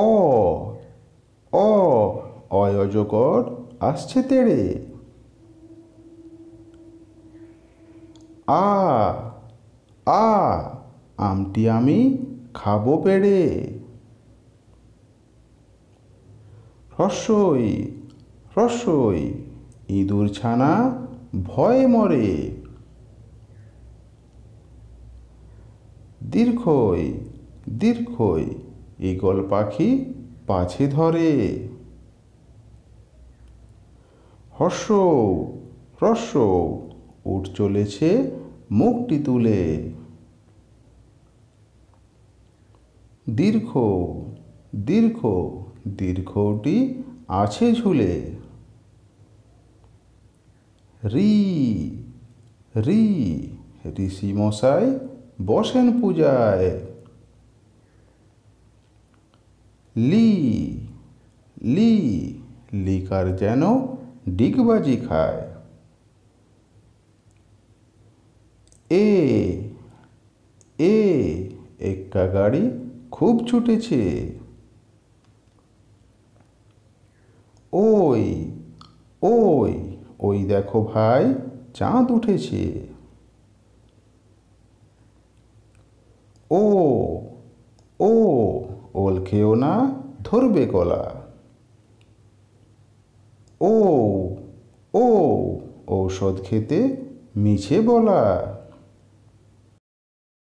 অ অ অজগর আসছে তেড়ে আ আ আমটি আমি খাবো পেড়ে হ্রস্বই হ্রস্বই ইঁদুর ছানা ভয়ে মরে দীর্ঘই দীর্ঘই ঈগল পাখি পাছে ধরে হর্ষ হ্রস উঠ চলেছে মুখটি তুলে দীর্ঘ দীর্ঘ দীর্ঘটি আছে ঝুলে রি রি ঋষি মশাই বসেন পূজায় লি লি লিকার যেন ডিগবাজি খায় এ এ একটা গাড়ি খুব ছুটেছে ওই ওই ওই দেখো ভাই চাঁদ উঠেছে ও ও ওল খেয়েও না ধরবে গলা ও ও ঔষধ খেতে মিছে বলা